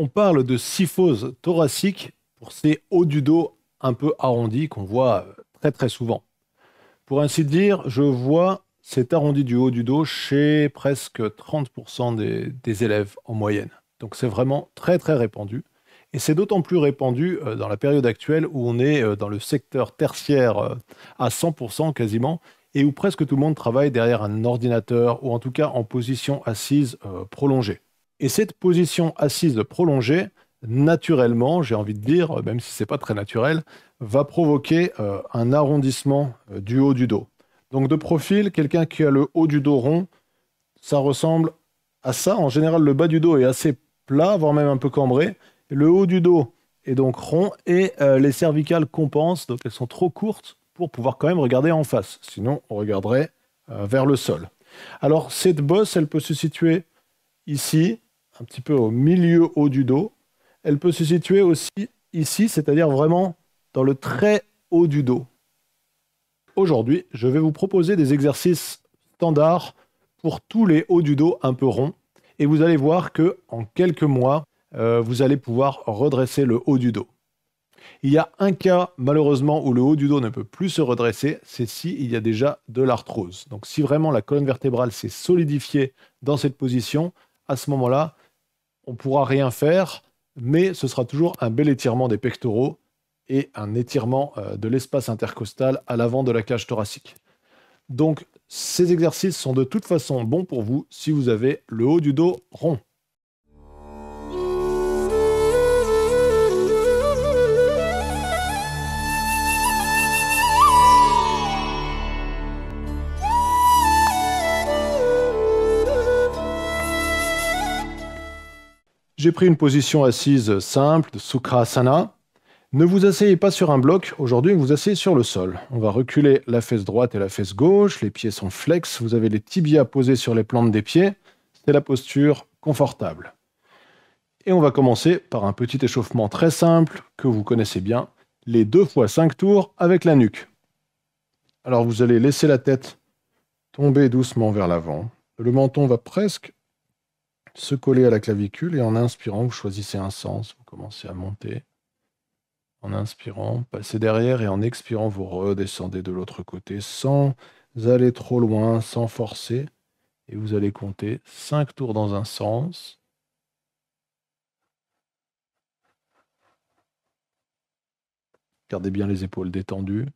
On parle de syphose thoracique pour ces hauts du dos un peu arrondis qu'on voit euh, très très souvent. Pour ainsi dire, je vois cet arrondi du haut du dos chez presque 30% des, des, élèves en moyenne. Donc c'est vraiment très très répandu. Et c'est d'autant plus répandu euh, dans la période actuelle où on est euh, dans le secteur tertiaire à 100% quasiment et où presque tout le monde travaille derrière un ordinateur ou en tout cas en position assise prolongée. Et cette position assise prolongée, naturellement, j'ai envie de dire, même si ce n'est pas très naturel, va provoquer euh, un arrondissement euh, du haut du dos. Donc de profil, quelqu'un qui a le haut du dos rond, ça ressemble à ça. En général, le bas du dos est assez plat, voire même un peu cambré. Le haut du dos est donc rond et euh, les cervicales compensent, donc elles sont trop courtes pour pouvoir quand même regarder en face. Sinon, on regarderait vers le sol. Alors cette bosse, elle peut se situer ici, un petit peu au milieu haut du dos. Elle peut se situer aussi ici, c'est-à-dire vraiment dans le très haut du dos. Aujourd'hui, je vais vous proposer des exercices standards pour tous les hauts du dos un peu ronds. Et vous allez voir que en quelques mois, euh, vous allez pouvoir redresser le haut du dos. Il y a un cas, malheureusement, où le haut du dos ne peut plus se redresser, c'est s'il il y a déjà de l'arthrose. Donc si vraiment la colonne vertébrale s'est solidifiée dans cette position, à ce moment-là, on pourra rien faire, mais ce sera toujours un bel étirement des pectoraux et un étirement euh, de l'espace intercostal à l'avant de la cage thoracique. Donc, ces exercices sont de toute façon bons pour vous si vous avez le haut du dos rond. J'ai pris une position assise simple, Sukrasana. Ne vous asseyez pas sur un bloc, aujourd'hui vous asseyez sur le sol. On va reculer la fesse droite et la fesse gauche, les pieds sont flex, vous avez les tibias posés sur les plantes des pieds, c'est la posture confortable. Et on va commencer par un petit échauffement très simple que vous connaissez bien, les deux fois 5 tours avec la nuque. Alors vous allez laisser la tête tomber doucement vers l'avant, le menton va presque se coller à la clavicule et en inspirant, vous choisissez un sens, vous commencez à monter. En inspirant, passez derrière et en expirant, vous redescendez de l'autre côté sans aller trop loin, sans forcer. Et vous allez compter 5 tours dans un sens. Gardez bien les épaules détendues.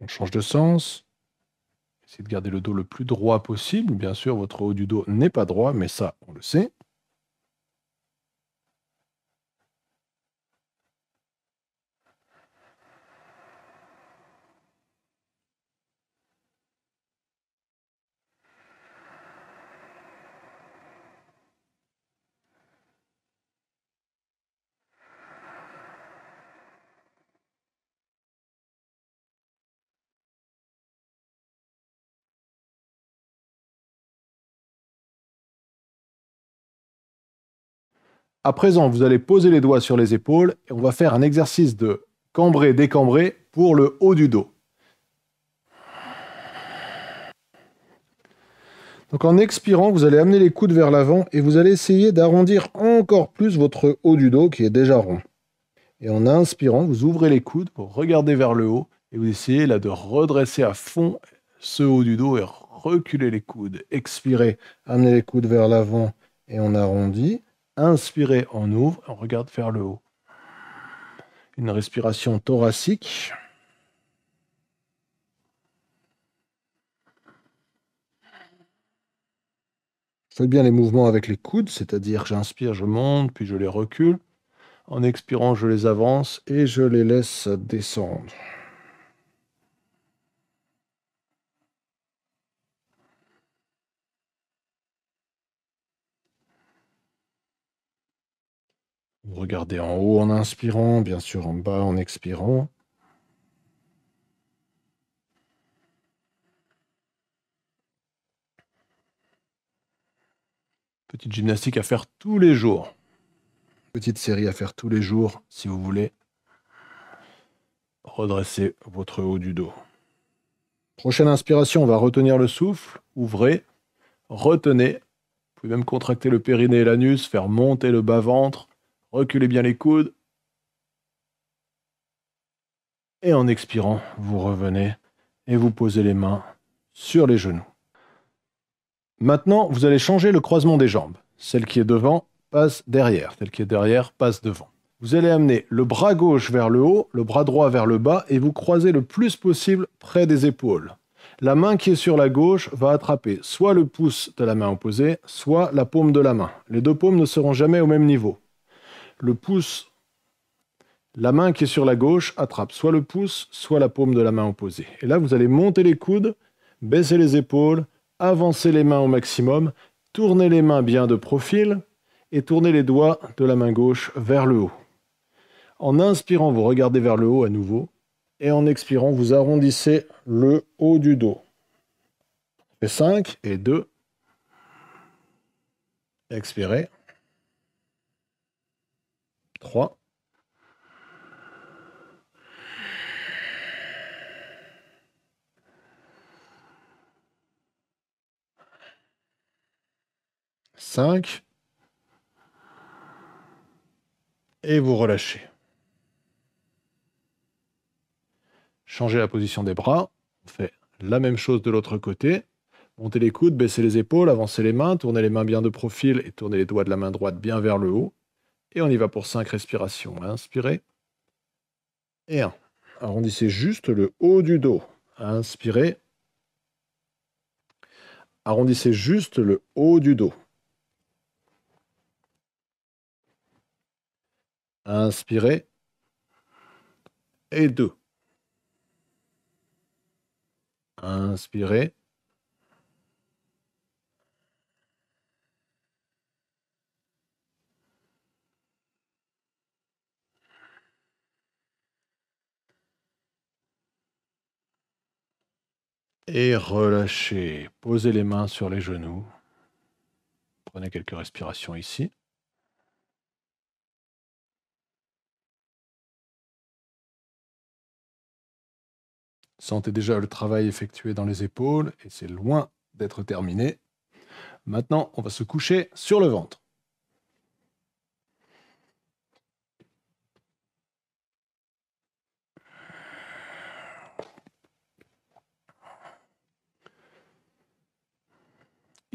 On change de sens. Essayez de garder le dos le plus droit possible. Bien sûr, votre haut du dos n'est pas droit, mais ça, on le sait. À présent, vous allez poser les doigts sur les épaules et on va faire un exercice de cambré-décambré pour le haut du dos. Donc en expirant, vous allez amener les coudes vers l'avant et vous allez essayer d'arrondir encore plus votre haut du dos qui est déjà rond. Et en inspirant, vous ouvrez les coudes pour regarder vers le haut et vous essayez là de redresser à fond ce haut du dos et reculer les coudes. Expirez, amenez les coudes vers l'avant et on arrondit. Inspirez, on ouvre, on regarde vers le haut. Une respiration thoracique. Faites bien les mouvements avec les coudes, c'est-à-dire j'inspire, je monte, puis je les recule. En expirant, je les avance et je les laisse descendre. regardez en haut en inspirant, bien sûr en bas en expirant. Petite gymnastique à faire tous les jours. Petite série à faire tous les jours si vous voulez redresser votre haut du dos. Prochaine inspiration, on va retenir le souffle, ouvrez, retenez. Vous pouvez même contracter le périnée et l'anus, faire monter le bas-ventre. Reculez bien les coudes. Et en expirant, vous revenez et vous posez les mains sur les genoux. Maintenant, vous allez changer le croisement des jambes. Celle qui est devant passe derrière, celle qui est derrière passe devant. Vous allez amener le bras gauche vers le haut, le bras droit vers le bas et vous croisez le plus possible près des épaules. La main qui est sur la gauche va attraper soit le pouce de la main opposée, soit la paume de la main. Les deux paumes ne seront jamais au même niveau. Le pouce, la main qui est sur la gauche attrape soit le pouce, soit la paume de la main opposée. Et là, vous allez monter les coudes, baisser les épaules, avancer les mains au maximum, tourner les mains bien de profil et tourner les doigts de la main gauche vers le haut. En inspirant, vous regardez vers le haut à nouveau et en expirant, vous arrondissez le haut du dos. Et 5 et 2. Expirez. 3. 5 Et vous relâchez. Changez la position des bras. On fait la même chose de l'autre côté. Montez les coudes, baissez les épaules, avancez les mains, tournez les mains bien de profil et tournez les doigts de la main droite bien vers le haut. Et on y va pour cinq respirations. Inspirez. Et un. Arrondissez juste le haut du dos. Inspirez. Arrondissez juste le haut du dos. Inspirez. Et 2. Inspirez. Et relâchez. Posez les mains sur les genoux. Prenez quelques respirations ici. Sentez déjà le travail effectué dans les épaules et c'est loin d'être terminé. Maintenant, on va se coucher sur le ventre.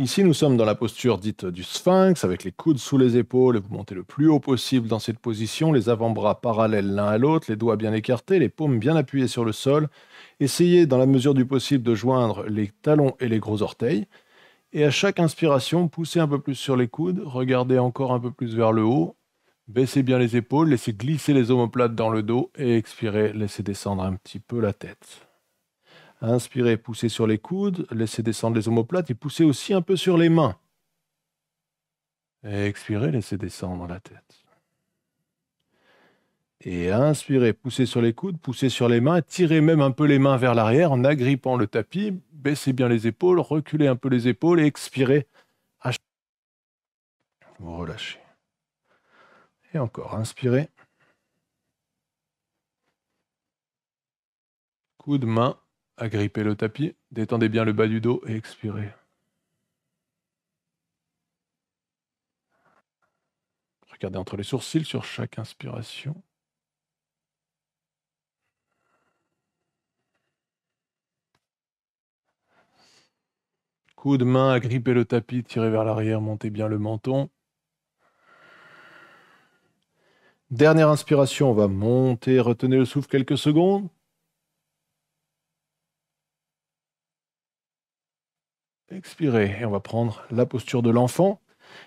Ici, nous sommes dans la posture dite du sphinx, avec les coudes sous les épaules, vous montez le plus haut possible dans cette position, les avant-bras parallèles l'un à l'autre, les doigts bien écartés, les paumes bien appuyées sur le sol. Essayez, dans la mesure du possible, de joindre les talons et les gros orteils. Et à chaque inspiration, poussez un peu plus sur les coudes, regardez encore un peu plus vers le haut, baissez bien les épaules, laissez glisser les omoplates dans le dos et expirez, laissez descendre un petit peu la tête. Inspirez, poussez sur les coudes, laissez descendre les omoplates et poussez aussi un peu sur les mains. Expirez, laissez descendre la tête. Et inspirez, poussez sur les coudes, poussez sur les mains, tirez même un peu les mains vers l'arrière en agrippant le tapis, baissez bien les épaules, reculez un peu les épaules et expirez. Vous relâchez. Et encore, inspirez. Coude, main. Agrippez le tapis, détendez bien le bas du dos et expirez. Regardez entre les sourcils sur chaque inspiration. Coup de main, agrippez le tapis, tirez vers l'arrière, montez bien le menton. Dernière inspiration, on va monter, retenez le souffle quelques secondes. Expirez et on va prendre la posture de l'enfant.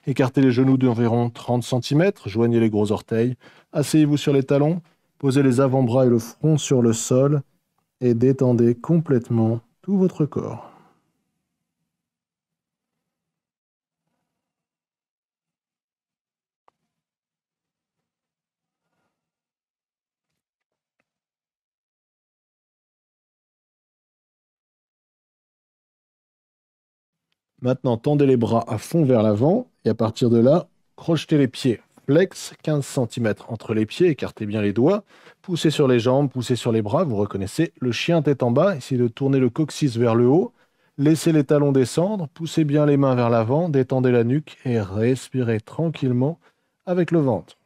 Écartez les genoux d'environ 30 cm, joignez les gros orteils, asseyez-vous sur les talons, posez les avant-bras et le front sur le sol et détendez complètement tout votre corps. Maintenant, tendez les bras à fond vers l'avant et à partir de là, crochetez les pieds. Flex, 15 cm entre les pieds, écartez bien les doigts, poussez sur les jambes, poussez sur les bras, vous reconnaissez le chien tête en bas, essayez de tourner le coccyx vers le haut, laissez les talons descendre, poussez bien les mains vers l'avant, détendez la nuque et respirez tranquillement avec le ventre.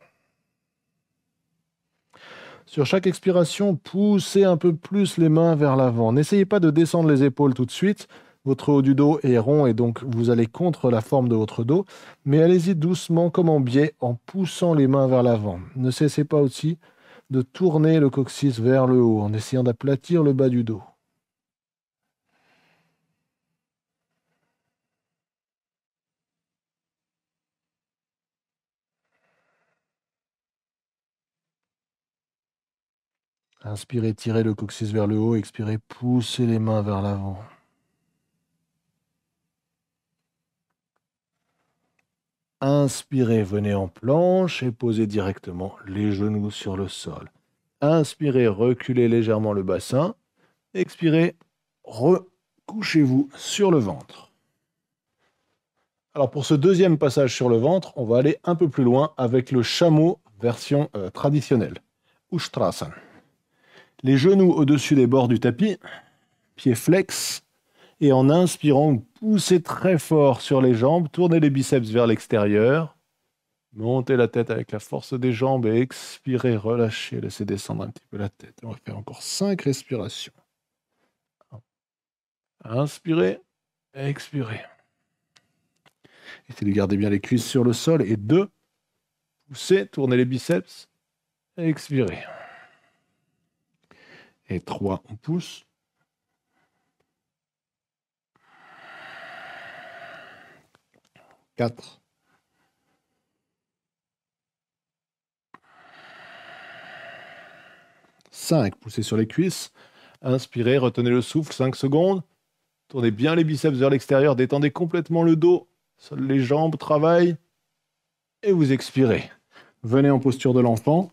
Sur chaque expiration, poussez un peu plus les mains vers l'avant. N'essayez pas de descendre les épaules tout de suite. Votre haut du dos est rond et donc vous allez contre la forme de votre dos, mais allez-y doucement comme en biais en poussant les mains vers l'avant. Ne cessez pas aussi de tourner le coccyx vers le haut en essayant d'aplatir le bas du dos. Inspirez, tirez le coccyx vers le haut, expirez, poussez les mains vers l'avant. Inspirez, venez en planche et posez directement les genoux sur le sol. Inspirez, reculez légèrement le bassin. Expirez, recouchez-vous sur le ventre. Alors pour ce deuxième passage sur le ventre, on va aller un peu plus loin avec le chameau version euh, traditionnelle. Ustrasan. Les genoux au-dessus des bords du tapis, pieds flex, et en inspirant, poussez très fort sur les jambes, tournez les biceps vers l'extérieur, montez la tête avec la force des jambes et expirez, relâchez, laissez descendre un petit peu la tête. On va faire encore 5 respirations. Inspirez, expirez. Essayez de garder bien les cuisses sur le sol. Et deux, poussez, tournez les biceps, expirez. Et 3, on pousse, 4, 5, poussez sur les cuisses. Inspirez, retenez le souffle 5 secondes. Tournez bien les biceps vers l'extérieur, détendez complètement le dos. les jambes travaillent. Et vous expirez. Venez en posture de l'enfant.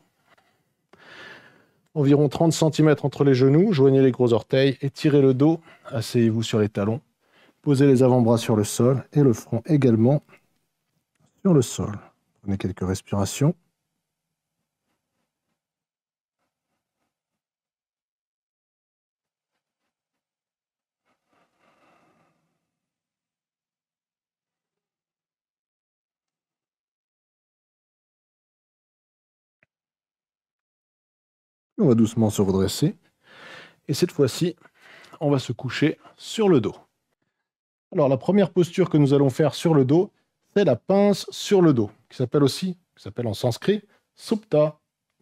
Environ 30 cm entre les genoux, joignez les gros orteils, étirez le dos, asseyez-vous sur les talons. Posez les avant-bras sur le sol et le front également sur le sol. Prenez quelques respirations. On va doucement se redresser. Et cette fois-ci, on va se coucher sur le dos. Alors la première posture que nous allons faire sur le dos, c'est la pince sur le dos, qui s'appelle aussi, qui s'appelle en sanskrit, Supta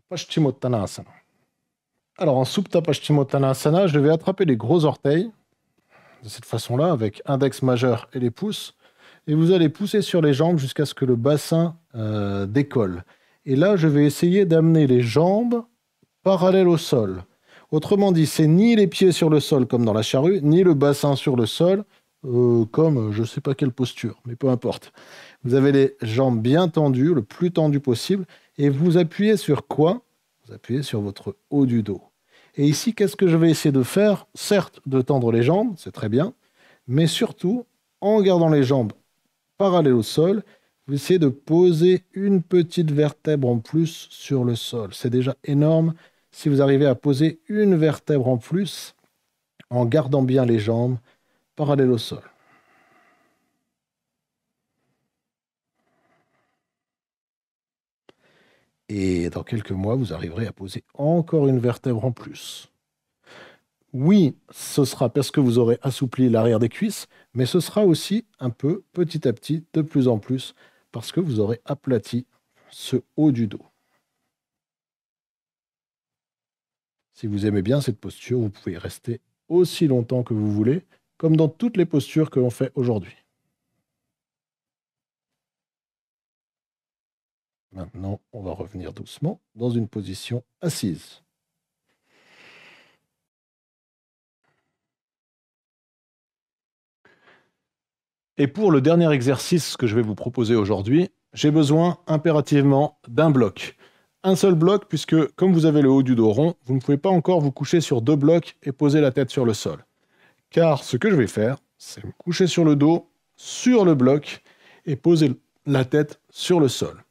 Paschimottanasana. Alors en Supta Paschimottanasana, je vais attraper les gros orteils, de cette façon-là, avec index majeur et les pouces, et vous allez pousser sur les jambes jusqu'à ce que le bassin euh, décolle. Et là, je vais essayer d'amener les jambes parallèles au sol. Autrement dit, c'est ni les pieds sur le sol comme dans la charrue, ni le bassin sur le sol, euh, comme euh, je ne sais pas quelle posture, mais peu importe. Vous avez les jambes bien tendues, le plus tendu possible, et vous appuyez sur quoi Vous appuyez sur votre haut du dos. Et ici, qu'est-ce que je vais essayer de faire Certes, de tendre les jambes, c'est très bien, mais surtout, en gardant les jambes parallèles au sol, vous essayez de poser une petite vertèbre en plus sur le sol. C'est déjà énorme si vous arrivez à poser une vertèbre en plus en gardant bien les jambes, parallèle au sol. Et dans quelques mois, vous arriverez à poser encore une vertèbre en plus. Oui, ce sera parce que vous aurez assoupli l'arrière des cuisses, mais ce sera aussi un peu petit à petit, de plus en plus, parce que vous aurez aplati ce haut du dos. Si vous aimez bien cette posture, vous pouvez rester aussi longtemps que vous voulez, comme dans toutes les postures que l'on fait aujourd'hui. Maintenant, on va revenir doucement dans une position assise. Et pour le dernier exercice que je vais vous proposer aujourd'hui, j'ai besoin impérativement d'un bloc. Un seul bloc, puisque comme vous avez le haut du dos rond, vous ne pouvez pas encore vous coucher sur deux blocs et poser la tête sur le sol. Car ce que je vais faire, c'est me coucher sur le dos, sur le bloc, et poser la tête sur le sol.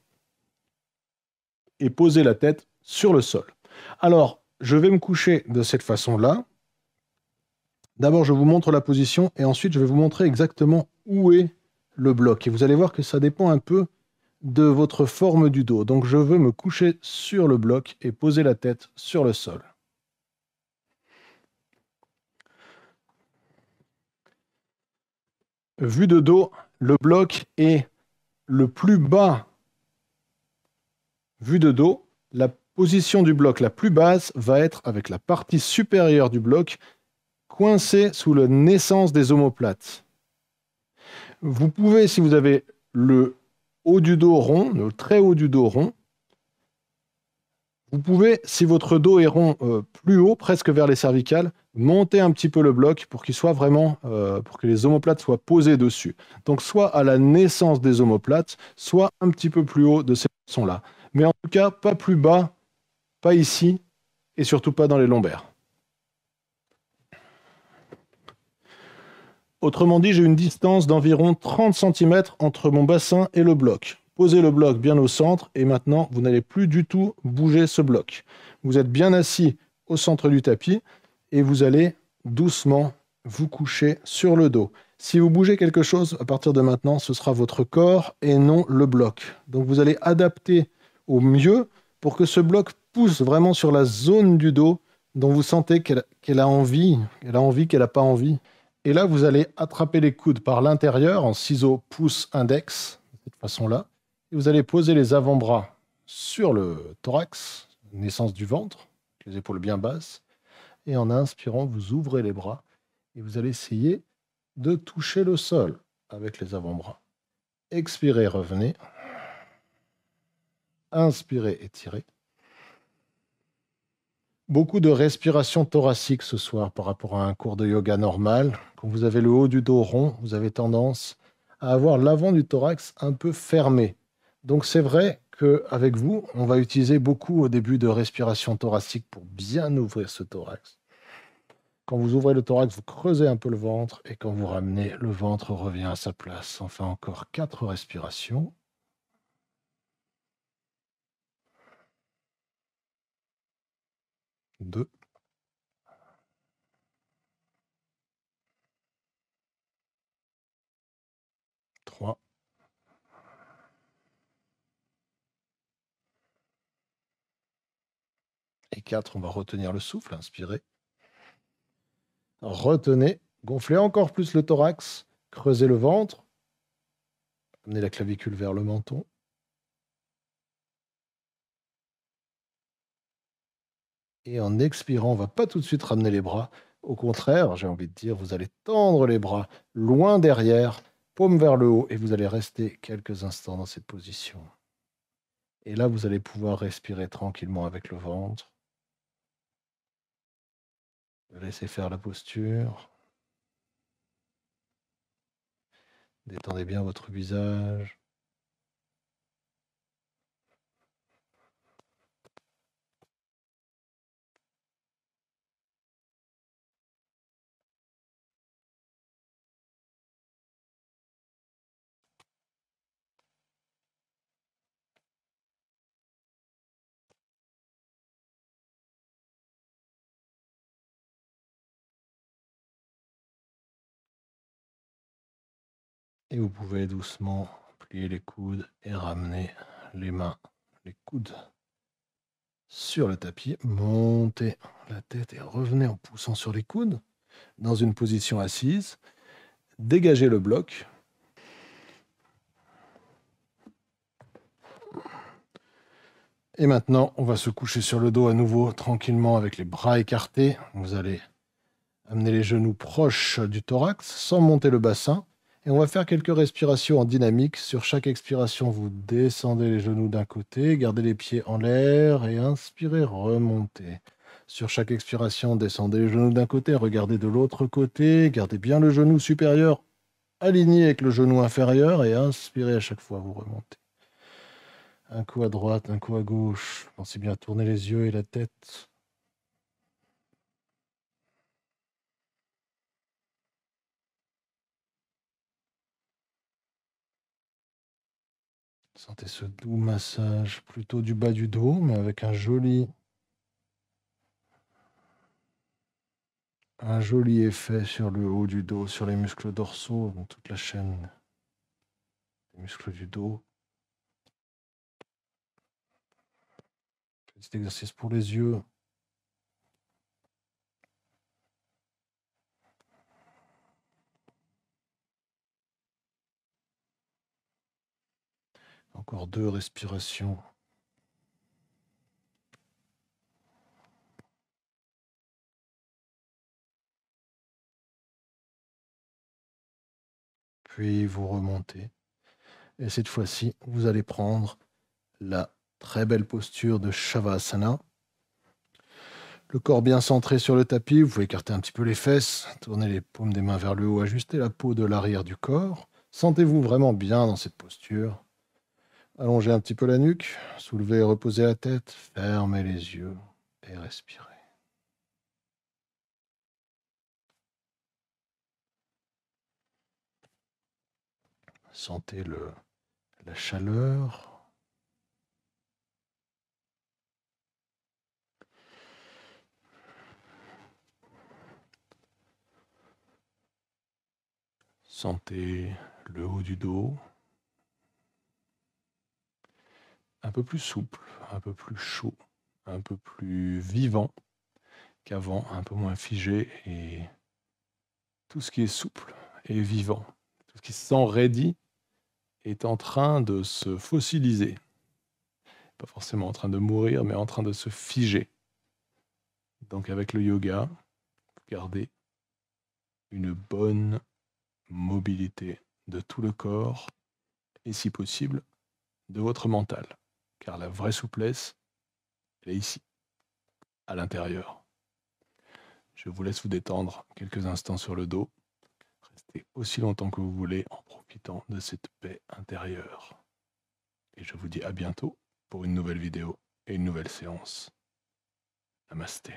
Et poser la tête sur le sol. Alors, je vais me coucher de cette façon-là. D'abord, je vous montre la position, et ensuite, je vais vous montrer exactement où est le bloc. Et vous allez voir que ça dépend un peu de votre forme du dos. Donc je veux me coucher sur le bloc et poser la tête sur le sol. Vu de dos, le bloc est le plus bas. Vu de dos, la position du bloc la plus basse va être avec la partie supérieure du bloc coincée sous la naissance des omoplates. Vous pouvez, si vous avez le haut du dos rond, le très haut du dos rond, vous pouvez, si votre dos est rond euh, plus haut, presque vers les cervicales, monter un petit peu le bloc pour qu'il soit vraiment, euh, pour que les omoplates soient posées dessus. Donc soit à la naissance des omoplates, soit un petit peu plus haut de ces poissons là Mais en tout cas, pas plus bas, pas ici, et surtout pas dans les lombaires. Autrement dit, j'ai une distance d'environ 30 cm entre mon bassin et le bloc posez le bloc bien au centre et maintenant vous n'allez plus du tout bouger ce bloc. Vous êtes bien assis au centre du tapis et vous allez doucement vous coucher sur le dos. Si vous bougez quelque chose à partir de maintenant, ce sera votre corps et non le bloc. Donc vous allez adapter au mieux pour que ce bloc pousse vraiment sur la zone du dos dont vous sentez qu'elle a envie, qu'elle a envie, qu'elle n'a pas envie. Et là, vous allez attraper les coudes par l'intérieur en ciseaux pouce index, de cette façon-là. Et vous allez poser les avant-bras sur le thorax, naissance du ventre, les épaules bien basses. Et en inspirant, vous ouvrez les bras et vous allez essayer de toucher le sol avec les avant-bras. Expirez, revenez. Inspirez, étirez. Beaucoup de respiration thoracique ce soir par rapport à un cours de yoga normal. Quand vous avez le haut du dos rond, vous avez tendance à avoir l'avant du thorax un peu fermé. Donc c'est vrai qu'avec vous, on va utiliser beaucoup au début de respiration thoracique pour bien ouvrir ce thorax. Quand vous ouvrez le thorax, vous creusez un peu le ventre et quand vous ramenez, le ventre revient à sa place. Enfin encore quatre respirations. Deux. Et 4, on va retenir le souffle, inspirer, Retenez, gonflez encore plus le thorax, creusez le ventre, amenez la clavicule vers le menton. Et en expirant, on ne va pas tout de suite ramener les bras. Au contraire, j'ai envie de dire, vous allez tendre les bras loin derrière, paume vers le haut, et vous allez rester quelques instants dans cette position. Et là, vous allez pouvoir respirer tranquillement avec le ventre. Laissez faire la posture. Détendez bien votre visage. Et vous pouvez doucement plier les coudes et ramener les mains, les coudes sur le tapis. Montez la tête et revenez en poussant sur les coudes dans une position assise. Dégagez le bloc. Et maintenant, on va se coucher sur le dos à nouveau tranquillement avec les bras écartés. Vous allez amener les genoux proches du thorax sans monter le bassin. Et on va faire quelques respirations en dynamique. Sur chaque expiration, vous descendez les genoux d'un côté, gardez les pieds en l'air et inspirez, remontez. Sur chaque expiration, descendez les genoux d'un côté, regardez de l'autre côté, gardez bien le genou supérieur aligné avec le genou inférieur et inspirez à chaque fois, vous remontez. Un coup à droite, un coup à gauche. Pensez bien à tourner les yeux et la tête. Sentez ce doux massage plutôt du bas du dos, mais avec un joli, un joli effet sur le haut du dos, sur les muscles dorsaux, dans toute la chaîne des muscles du dos. Petit exercice pour les yeux. Encore deux respirations. Puis vous remontez. Et cette fois-ci, vous allez prendre la très belle posture de Shavasana. Le corps bien centré sur le tapis, vous pouvez écarter un petit peu les fesses, tourner les paumes des mains vers le haut, ajuster la peau de l'arrière du corps. Sentez-vous vraiment bien dans cette posture. Allongez un petit peu la nuque, soulevez et reposez la tête, fermez les yeux et respirez. Sentez le, la chaleur. Sentez le haut du dos. un peu plus souple, un peu plus chaud, un peu plus vivant qu'avant, un peu moins figé et tout ce qui est souple et vivant, tout ce qui s'enraidit est en train de se fossiliser. Pas forcément en train de mourir, mais en train de se figer. Donc avec le yoga, gardez une bonne mobilité de tout le corps et si possible de votre mental car la vraie souplesse, elle est ici, à l'intérieur. Je vous laisse vous détendre quelques instants sur le dos. Restez aussi longtemps que vous voulez en profitant de cette paix intérieure. Et je vous dis à bientôt pour une nouvelle vidéo et une nouvelle séance. Namasté.